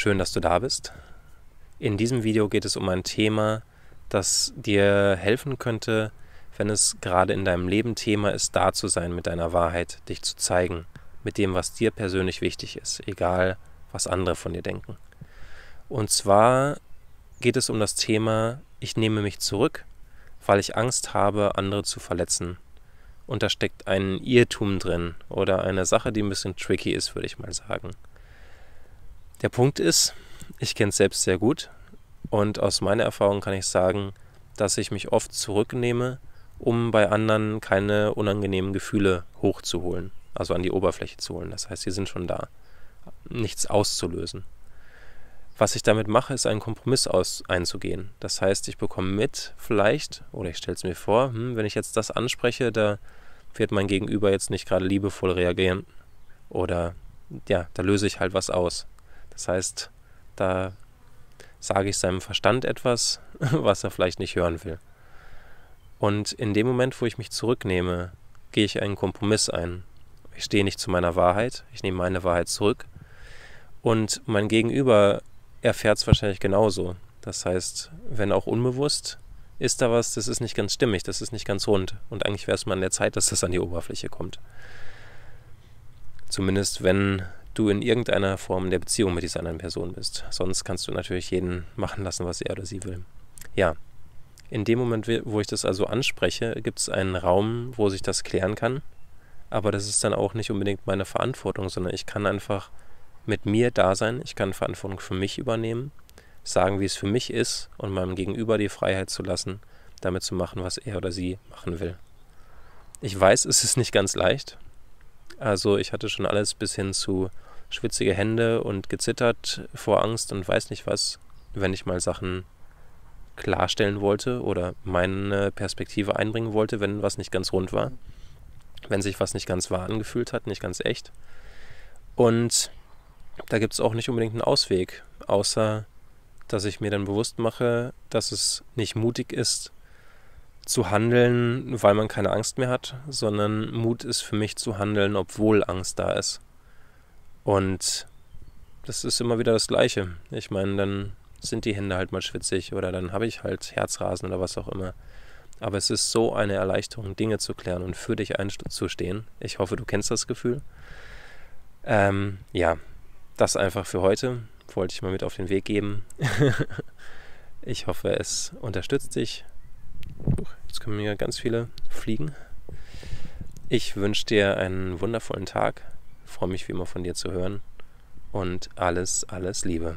Schön, dass du da bist. In diesem Video geht es um ein Thema, das dir helfen könnte, wenn es gerade in deinem Leben Thema ist, da zu sein mit deiner Wahrheit, dich zu zeigen, mit dem, was dir persönlich wichtig ist, egal was andere von dir denken. Und zwar geht es um das Thema, ich nehme mich zurück, weil ich Angst habe, andere zu verletzen. Und da steckt ein Irrtum drin oder eine Sache, die ein bisschen tricky ist, würde ich mal sagen. Der Punkt ist, ich kenne es selbst sehr gut und aus meiner Erfahrung kann ich sagen, dass ich mich oft zurücknehme, um bei anderen keine unangenehmen Gefühle hochzuholen, also an die Oberfläche zu holen. Das heißt, sie sind schon da, nichts auszulösen. Was ich damit mache, ist einen Kompromiss aus, einzugehen. Das heißt, ich bekomme mit, vielleicht, oder ich stelle es mir vor, hm, wenn ich jetzt das anspreche, da wird mein Gegenüber jetzt nicht gerade liebevoll reagieren. Oder ja, da löse ich halt was aus. Das heißt, da sage ich seinem Verstand etwas, was er vielleicht nicht hören will. Und in dem Moment, wo ich mich zurücknehme, gehe ich einen Kompromiss ein. Ich stehe nicht zu meiner Wahrheit, ich nehme meine Wahrheit zurück. Und mein Gegenüber erfährt es wahrscheinlich genauso. Das heißt, wenn auch unbewusst, ist da was, das ist nicht ganz stimmig, das ist nicht ganz rund. Und eigentlich wäre es mal an der Zeit, dass das an die Oberfläche kommt. Zumindest wenn du in irgendeiner Form der Beziehung mit dieser anderen Person bist. Sonst kannst du natürlich jeden machen lassen, was er oder sie will. Ja, in dem Moment, wo ich das also anspreche, gibt es einen Raum, wo sich das klären kann. Aber das ist dann auch nicht unbedingt meine Verantwortung, sondern ich kann einfach mit mir da sein, ich kann Verantwortung für mich übernehmen, sagen, wie es für mich ist und meinem Gegenüber die Freiheit zu lassen, damit zu machen, was er oder sie machen will. Ich weiß, es ist nicht ganz leicht. Also ich hatte schon alles bis hin zu schwitzige Hände und gezittert vor Angst und weiß nicht was, wenn ich mal Sachen klarstellen wollte oder meine Perspektive einbringen wollte, wenn was nicht ganz rund war, wenn sich was nicht ganz wahr angefühlt hat, nicht ganz echt. Und da gibt es auch nicht unbedingt einen Ausweg, außer dass ich mir dann bewusst mache, dass es nicht mutig ist, zu handeln, weil man keine Angst mehr hat, sondern Mut ist für mich zu handeln, obwohl Angst da ist. Und das ist immer wieder das Gleiche. Ich meine, dann sind die Hände halt mal schwitzig oder dann habe ich halt Herzrasen oder was auch immer. Aber es ist so eine Erleichterung, Dinge zu klären und für dich einzustehen. Ich hoffe, du kennst das Gefühl. Ähm, ja, das einfach für heute. Wollte ich mal mit auf den Weg geben. ich hoffe, es unterstützt dich. Jetzt kommen mir ganz viele Fliegen. Ich wünsche dir einen wundervollen Tag freue mich wie immer von dir zu hören und alles, alles Liebe.